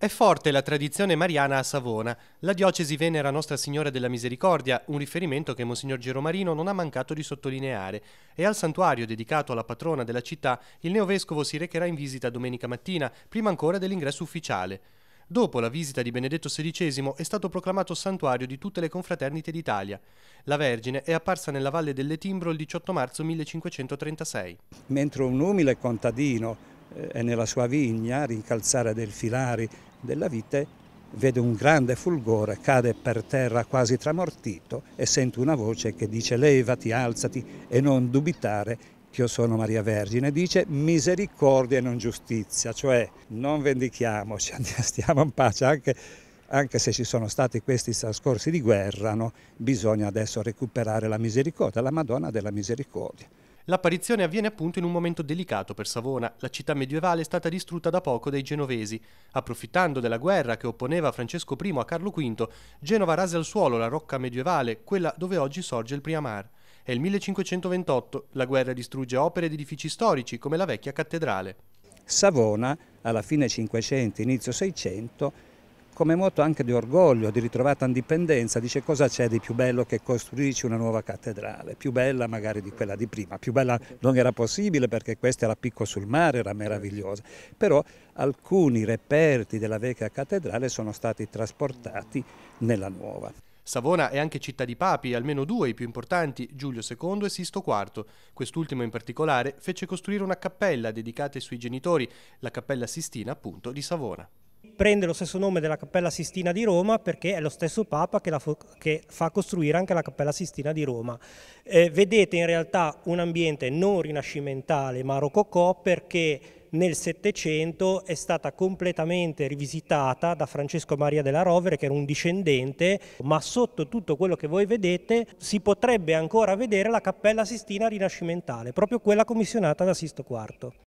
È forte la tradizione mariana a Savona. La diocesi venera Nostra Signora della Misericordia, un riferimento che Monsignor Geromarino non ha mancato di sottolineare. E al santuario dedicato alla patrona della città, il neovescovo si recherà in visita domenica mattina, prima ancora dell'ingresso ufficiale. Dopo la visita di Benedetto XVI è stato proclamato santuario di tutte le confraternite d'Italia. La Vergine è apparsa nella Valle delle Timbro il 18 marzo 1536. Mentre un umile contadino eh, e nella sua vigna, a rincalzare dei filari della vite, vede un grande fulgore, cade per terra quasi tramortito e sente una voce che dice levati, alzati e non dubitare che io sono Maria Vergine, dice misericordia e non giustizia, cioè non vendichiamoci, stiamo in pace, anche, anche se ci sono stati questi trascorsi di guerra, no? bisogna adesso recuperare la misericordia, la Madonna della misericordia. L'apparizione avviene appunto in un momento delicato per Savona. La città medievale è stata distrutta da poco dai genovesi. Approfittando della guerra che opponeva Francesco I a Carlo V, Genova rase al suolo la rocca medievale, quella dove oggi sorge il Priamar. È il 1528, la guerra distrugge opere ed edifici storici come la vecchia cattedrale. Savona, alla fine 500, inizio 600, come moto anche di orgoglio, di ritrovata indipendenza, dice cosa c'è di più bello che costruirci una nuova cattedrale, più bella magari di quella di prima, più bella non era possibile perché questa era picco sul mare, era meravigliosa, però alcuni reperti della vecchia cattedrale sono stati trasportati nella nuova. Savona è anche città di papi, almeno due i più importanti, Giulio II e Sisto IV. Quest'ultimo in particolare fece costruire una cappella dedicata ai suoi genitori, la cappella Sistina appunto di Savona prende lo stesso nome della Cappella Sistina di Roma perché è lo stesso Papa che, che fa costruire anche la Cappella Sistina di Roma. Eh, vedete in realtà un ambiente non rinascimentale ma rococò perché nel Settecento è stata completamente rivisitata da Francesco Maria della Rovere, che era un discendente, ma sotto tutto quello che voi vedete si potrebbe ancora vedere la Cappella Sistina rinascimentale, proprio quella commissionata da Sisto IV.